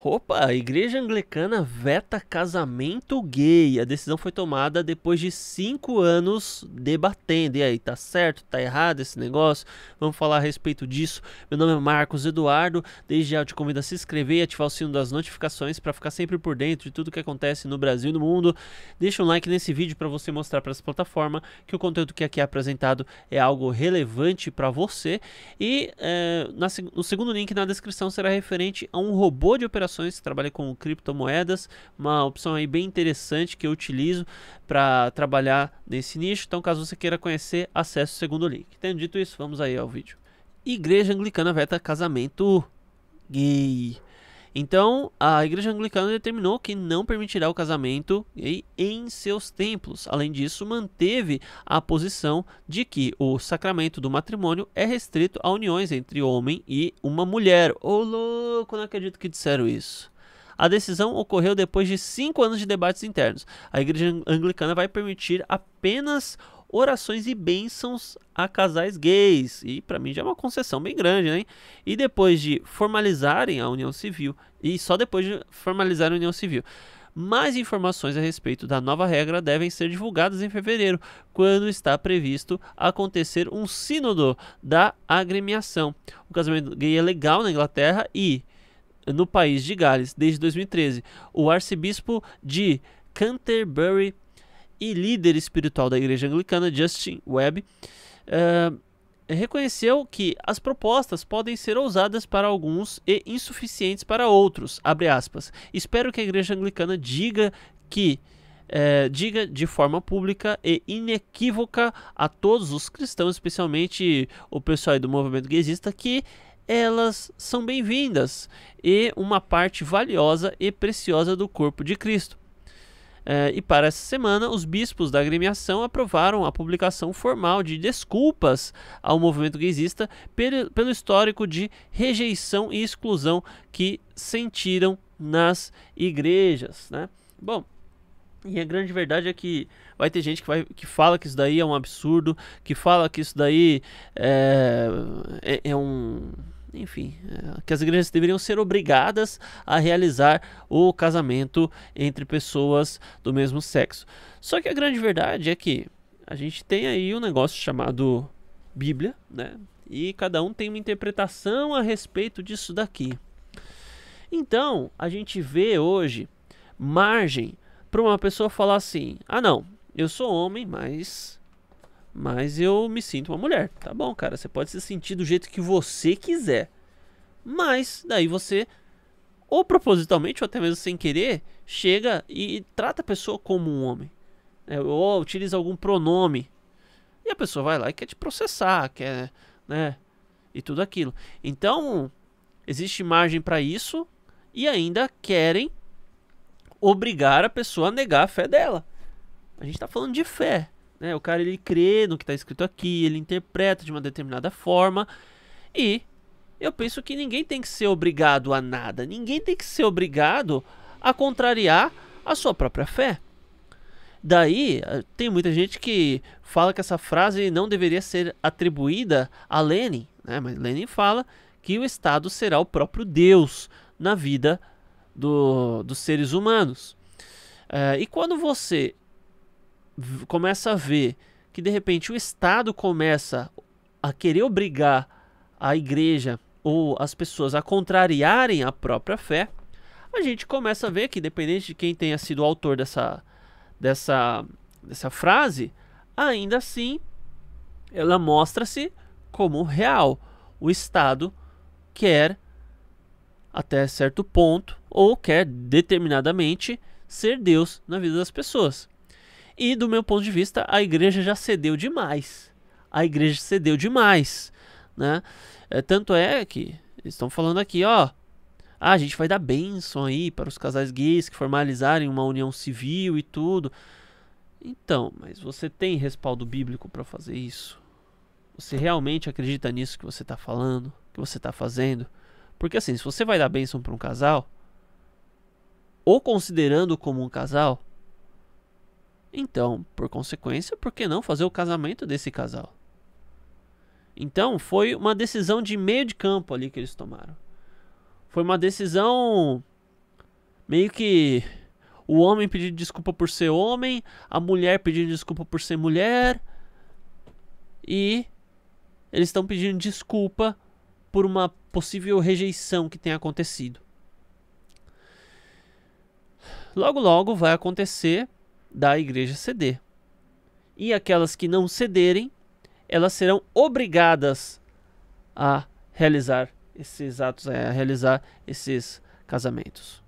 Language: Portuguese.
Opa, a igreja anglicana veta casamento gay. A decisão foi tomada depois de cinco anos debatendo. E aí, tá certo? Tá errado esse negócio? Vamos falar a respeito disso. Meu nome é Marcos Eduardo. Desde já eu te convido a se inscrever e ativar o sino das notificações para ficar sempre por dentro de tudo que acontece no Brasil e no mundo. Deixa um like nesse vídeo para você mostrar para essa plataforma que o conteúdo que aqui é apresentado é algo relevante para você. E é, na, no segundo link na descrição será referente a um robô de operação trabalhei com criptomoedas, uma opção aí bem interessante que eu utilizo para trabalhar nesse nicho. Então, caso você queira conhecer, acesse o segundo link. Tendo dito isso, vamos aí ao vídeo. Igreja Anglicana veta casamento gay. Então, a Igreja Anglicana determinou que não permitirá o casamento em seus templos. Além disso, manteve a posição de que o sacramento do matrimônio é restrito a uniões entre homem e uma mulher. Ô oh, louco, não acredito que disseram isso. A decisão ocorreu depois de cinco anos de debates internos. A Igreja Anglicana vai permitir apenas orações e bênçãos a casais gays. E para mim já é uma concessão bem grande, né? E depois de formalizarem a união civil, e só depois de formalizar a união civil. Mais informações a respeito da nova regra devem ser divulgadas em fevereiro, quando está previsto acontecer um sínodo da agremiação. O casamento gay é legal na Inglaterra e no país de Gales desde 2013. O arcebispo de Canterbury e líder espiritual da Igreja Anglicana, Justin Webb, uh, reconheceu que as propostas podem ser ousadas para alguns e insuficientes para outros. Espero que a Igreja Anglicana diga que é, diga de forma pública e inequívoca a todos os cristãos, especialmente o pessoal do movimento gaysista, que elas são bem-vindas e uma parte valiosa e preciosa do corpo de Cristo. Eh, e para essa semana, os bispos da agremiação aprovaram a publicação formal de desculpas ao movimento gaysista pelo, pelo histórico de rejeição e exclusão que sentiram nas igrejas. Né? Bom, e a grande verdade é que vai ter gente que, vai, que fala que isso daí é um absurdo, que fala que isso daí é, é, é um enfim, é, que as igrejas deveriam ser obrigadas a realizar o casamento entre pessoas do mesmo sexo. Só que a grande verdade é que a gente tem aí um negócio chamado Bíblia, né? E cada um tem uma interpretação a respeito disso daqui. Então, a gente vê hoje margem para uma pessoa falar assim: "Ah, não, eu sou homem, mas mas eu me sinto uma mulher. Tá bom, cara. Você pode se sentir do jeito que você quiser. Mas daí você, ou propositalmente, ou até mesmo sem querer, chega e trata a pessoa como um homem. Né? Ou utiliza algum pronome. E a pessoa vai lá e quer te processar, quer. né? E tudo aquilo. Então, existe margem para isso. E ainda querem obrigar a pessoa a negar a fé dela. A gente está falando de fé. Né? O cara ele crê no que está escrito aqui, ele interpreta de uma determinada forma e eu penso que ninguém tem que ser obrigado a nada, ninguém tem que ser obrigado a contrariar a sua própria fé. Daí, eh, tem muita gente que fala que essa frase não deveria ser atribuída a Lenin, né? mas Lenin fala que o Estado será o próprio Deus na vida do, dos seres humanos. É, e quando você começa a ver que de repente o Estado começa a querer obrigar a igreja ou as pessoas a contrariarem a própria fé, a gente começa a ver que, independente de quem tenha sido o autor dessa, dessa, dessa frase, ainda assim ela mostra-se como real. O Estado quer, até certo ponto, ou quer determinadamente ser Deus na vida das pessoas. E do meu ponto de vista, a igreja já cedeu demais. A igreja cedeu demais, né? É, tanto é que estão falando aqui, ó, ah, a gente vai dar bênção aí para os casais gays que formalizarem uma união civil e tudo. Então, mas você tem respaldo bíblico para fazer isso? Você realmente acredita nisso que você está falando, que você está fazendo? Porque assim, se você vai dar bênção para um casal, ou considerando como um casal, então, por consequência, por que não fazer o casamento desse casal? Então, foi uma decisão de meio de campo ali que eles tomaram. Foi uma decisão meio que o homem pedindo desculpa por ser homem, a mulher pedindo desculpa por ser mulher. E eles estão pedindo desculpa por uma possível rejeição que tenha acontecido. Logo, logo vai acontecer da igreja ceder. E aquelas que não cederem, elas serão obrigadas a realizar esses atos, a realizar esses casamentos.